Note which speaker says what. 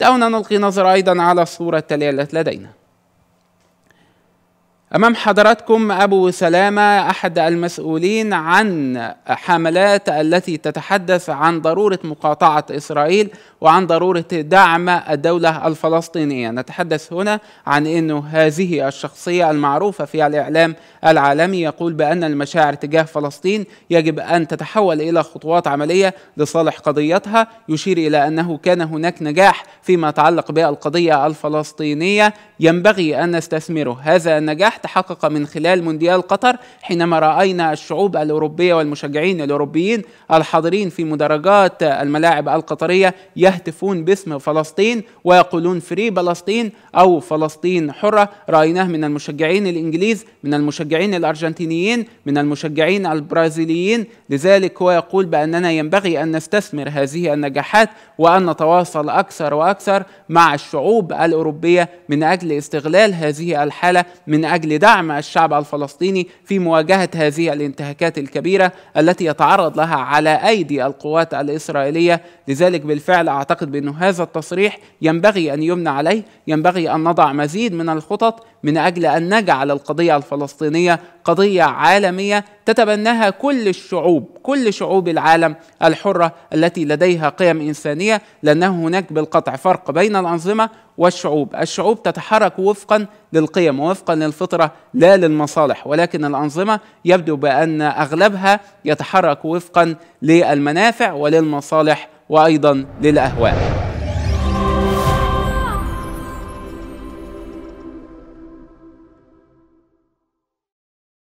Speaker 1: دعونا نلقي نظرة أيضا على الصورة التالية التي لدينا أمام حضراتكم أبو سلامة أحد المسؤولين عن حملات التي تتحدث عن ضرورة مقاطعة إسرائيل وعن ضرورة دعم الدولة الفلسطينية نتحدث هنا عن أن هذه الشخصية المعروفة في الإعلام العالمي يقول بأن المشاعر تجاه فلسطين يجب أن تتحول إلى خطوات عملية لصالح قضيتها يشير إلى أنه كان هناك نجاح فيما يتعلق بالقضية الفلسطينية ينبغي أن نستثمره هذا النجاح تحقق من خلال مونديال قطر حينما رأينا الشعوب الأوروبية والمشجعين الأوروبيين الحاضرين في مدرجات الملاعب القطرية يهتفون باسم فلسطين ويقولون فري فلسطين أو فلسطين حرة رأيناه من المشجعين الإنجليز من المشجعين الأرجنتينيين من المشجعين البرازيليين لذلك هو يقول بأننا ينبغي أن نستثمر هذه النجاحات وأن نتواصل أكثر وأكثر مع الشعوب الأوروبية من أجل استغلال هذه الحالة من أجل اجل دعم الشعب الفلسطيني في مواجهه هذه الانتهاكات الكبيره التي يتعرض لها على ايدي القوات الاسرائيليه، لذلك بالفعل اعتقد بانه هذا التصريح ينبغي ان يمنع عليه، ينبغي ان نضع مزيد من الخطط من اجل ان نجعل القضيه الفلسطينيه قضيه عالميه تتبناها كل الشعوب كل شعوب العالم الحره التي لديها قيم انسانيه لانه هناك بالقطع فرق بين الانظمه والشعوب الشعوب تتحرك وفقا للقيم ووفقا للفطره لا للمصالح ولكن الانظمه يبدو بان اغلبها يتحرك وفقا للمنافع وللمصالح وايضا للاهواء